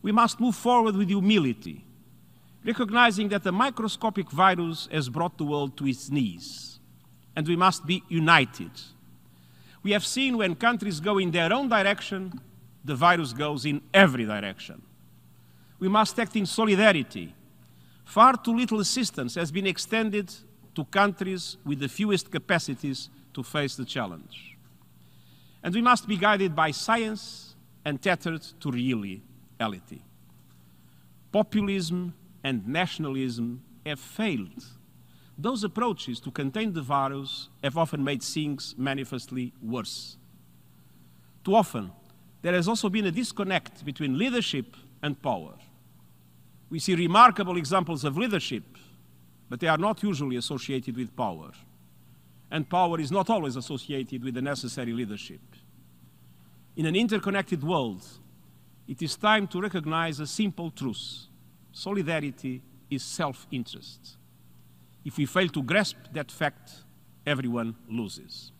We must move forward with humility, recognizing that a microscopic virus has brought the world to its knees, and we must be united. We have seen when countries go in their own direction, the virus goes in every direction. We must act in solidarity. Far too little assistance has been extended to countries with the fewest capacities to face the challenge. And we must be guided by science and tethered to reality. Populism and nationalism have failed. Those approaches to contain the virus have often made things manifestly worse. Too often, there has also been a disconnect between leadership and power. We see remarkable examples of leadership, but they are not usually associated with power and power is not always associated with the necessary leadership. In an interconnected world, it is time to recognize a simple truth. Solidarity is self-interest. If we fail to grasp that fact, everyone loses.